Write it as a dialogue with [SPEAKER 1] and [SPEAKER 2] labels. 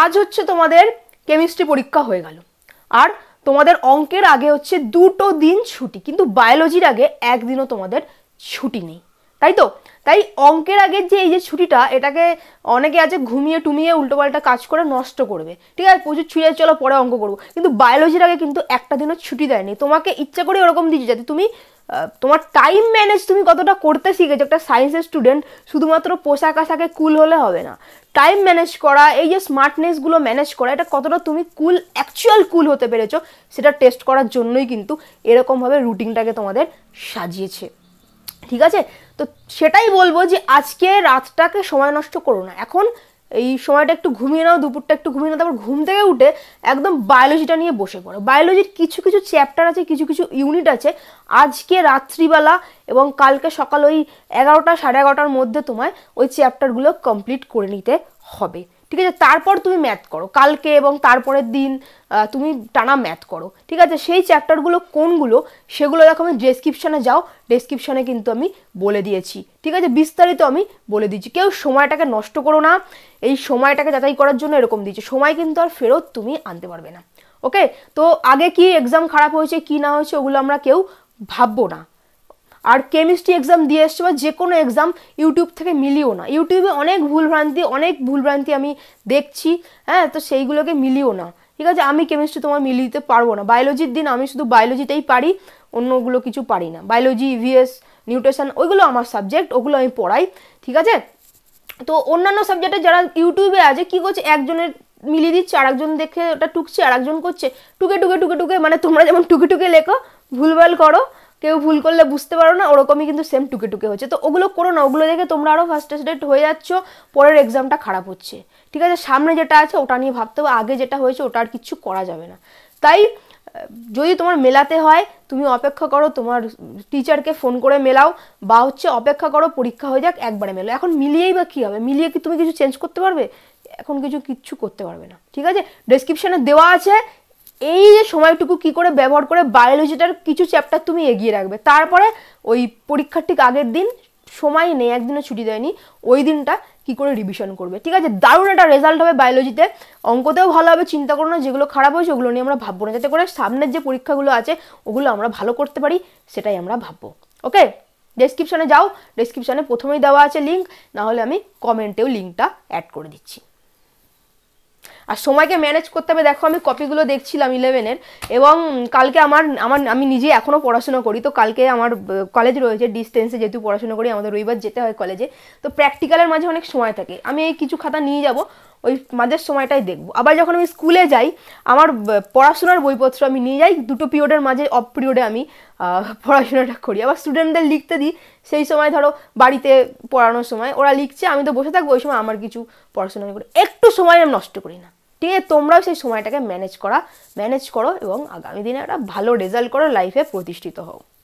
[SPEAKER 1] আজ হচ্ছে তোমাদের কেমিস্ট্রি পরীক্ষা হয়ে গেল আর তোমাদের অঙ্কের আগে হচ্ছে দুটো দিন ছুটি কিন্তু বায়োলজির আগে একদিনও তোমাদের ছুটি নেই তাই তো তাই অঙ্কের আগে যে এই যে ছুটিটা এটাকে অনেকে আছে ঘুমিয়ে টুমিয়ে উল্টোপাল্টা কাজ করে নষ্ট করবে ঠিক আছে প্রচুর ছুঁয়ে চলো পরে অঙ্ক করবো কিন্তু বায়োলজির আগে কিন্তু একটা দিনও ছুটি দেয়নি তোমাকে ইচ্ছা করে ওরকম দিচ্ছে যাতে তুমি তোমার টাইম ম্যানেজ তুমি কতটা করতে শিখেছো একটা সায়েন্সের স্টুডেন্ট শুধুমাত্র পোশাক আশাকে কুল হলে হবে না টাইম ম্যানেজ করা এই যে স্মার্টনেসগুলো ম্যানেজ করা এটা কতটা তুমি কুল অ্যাকচুয়াল কুল হতে পেরেছো সেটা টেস্ট করার জন্যই কিন্তু এরকমভাবে রুটিনটাকে তোমাদের সাজিয়েছে ঠিক আছে তো সেটাই বলবো যে আজকে রাতটাকে সময় নষ্ট করো না এখন এই সময়টা একটু ঘুমিয়ে নাও দুপুরটা একটু ঘুমিয়ে নাও তারপর ঘুম থেকে উঠে একদম বায়োলজিটা নিয়ে বসে পড়ো বায়োলজির কিছু কিছু চ্যাপ্টার আছে কিছু কিছু ইউনিট আছে আজকে রাত্রিবেলা এবং কালকে সকাল ওই এগারোটা সাড়ে এগারোটার মধ্যে তোমায় ওই চ্যাপ্টারগুলো কমপ্লিট করে নিতে হবে ঠিক আছে তারপর তুমি ম্যাথ করো কালকে এবং তারপরের দিন তুমি টানা ম্যাথ করো ঠিক আছে সেই চ্যাপ্টারগুলো কোনগুলো সেগুলো দেখো আমি ডেসক্রিপশানে যাও ডেসক্রিপশানে কিন্তু আমি বলে দিয়েছি ঠিক আছে বিস্তারিত আমি বলে দিচ্ছি কেউ সময়টাকে নষ্ট করো না এই সময়টাকে যাচাই করার জন্য এরকম দিচ্ছে সময় কিন্তু আর ফেরত তুমি আনতে পারবে না ওকে তো আগে কি এক্সাম খারাপ হয়েছে কি না হয়েছে ওগুলো আমরা কেউ ভাববো না আর কেমিস্ট্রি এক্সাম দিয়ে এসছে বা যে কোনো এক্সাম ইউটিউব থেকে মিলিও না ইউটিউবে অনেক ভুলভ্রান্তি অনেক ভুলভ্রান্তি আমি দেখছি হ্যাঁ তো সেইগুলোকে মিলিও না ঠিক আছে আমি কেমিস্ট্রি তোমার মিলিয়ে দিতে পারবো না বায়োলজির দিন আমি শুধু বায়োলজিতেই পারি অন্যগুলো কিছু পারি না বায়োলজি ইভিএস নিউট্রিশন ওইগুলো আমার সাবজেক্ট ওগুলো আমি পড়াই ঠিক আছে তো অন্যান্য সাবজেক্টে যারা ইউটিউবে আছে কী করছে একজনের মিলিয়ে দিচ্ছে আরেকজন দেখে ওটা টুকছে আরেকজন করছে টুকে টুকে টুকে টুকে মানে তোমরা যেমন টুকে টুকে লেখো ভুলভাল করো কেউ ভুল করলে বুঝতে পারো না ওরকমই কিন্তু সেম টুকে টুকে হচ্ছে তো ওগুলো করো না ওগুলো দেখে তোমরা আরও ফার্স্টেস্টেড হয়ে যাচ্ছ পরের এক্সামটা খারাপ হচ্ছে ঠিক আছে সামনে যেটা আছে ওটা নিয়ে ভাবতে হবে আগে যেটা হয়েছে ওটা আর কিচ্ছু করা যাবে না তাই যদি তোমার মেলাতে হয় তুমি অপেক্ষা করো তোমার টিচারকে ফোন করে মেলাও বা হচ্ছে অপেক্ষা করো পরীক্ষা হয়ে যাক একবারে মেলো এখন মিলিয়েই বা কী হবে মিলিয়ে কি তুমি কিছু চেঞ্জ করতে পারবে এখন কিছু কিচ্ছু করতে পারবে না ঠিক আছে ডেসক্রিপশানে দেওয়া আছে এই যে সময়টুকু কি করে ব্যবহার করে বায়োলজিটার কিছু চ্যাপ্টার তুমি এগিয়ে রাখবে তারপরে ওই পরীক্ষার ঠিক আগের দিন সময় নেই একদিনও ছুটি দেয়নি ওই দিনটা কি করে রিভিশন করবে ঠিক আছে দারুণ একটা রেজাল্ট হবে বায়োলজিতে অঙ্কতেও ভালো হবে চিন্তা করো না যেগুলো খারাপ হয়েছে ওগুলো নিয়ে আমরা ভাববো না যাতে করে সামনের যে পরীক্ষাগুলো আছে ওগুলো আমরা ভালো করতে পারি সেটাই আমরা ভাববো ওকে ডেসক্রিপশানে যাও ডেসক্রিপশানে প্রথমেই দেওয়া আছে লিঙ্ক নাহলে আমি কমেন্টেও লিঙ্কটা অ্যাড করে দিচ্ছি আর সময়কে ম্যানেজ করতে হবে দেখো আমি কপিগুলো দেখছিলাম ইলেভেনের এবং কালকে আমার আমার আমি নিজে এখনও পড়াশোনা করি তো কালকে আমার কলেজ রয়েছে ডিস্টেন্সে যেহেতু পড়াশোনা করি আমাদের রবিবার যেতে হয় কলেজে তো প্র্যাকটিক্যালের মাঝে অনেক সময় থাকে আমি এই কিছু খাতা নিয়ে যাব ওই মাঝের সময়টাই দেখবো আবার যখন আমি স্কুলে যাই আমার পড়াশোনার বইপত্র আমি নিয়ে যাই দুটো পিরিয়ডের মাঝে অফ পিরিয়ডে আমি পড়াশোনাটা করি আবার স্টুডেন্টদের লিখতে দিই সেই সময় ধরো বাড়িতে পড়ানোর সময় ওরা লিখছে আমি তো বসে থাকবো ওই সময় আমার কিছু পড়াশোনা করি একটু সময় আমি নষ্ট করি না ঠিক আছে তোমরাও সেই সময়টাকে ম্যানেজ করা ম্যানেজ করো এবং আগামী দিনে একটা ভালো রেজাল্ট করো লাইফে প্রতিষ্ঠিত হও